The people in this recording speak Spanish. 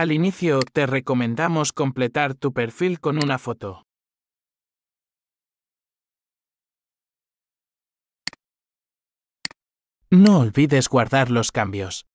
Al inicio, te recomendamos completar tu perfil con una foto. No olvides guardar los cambios.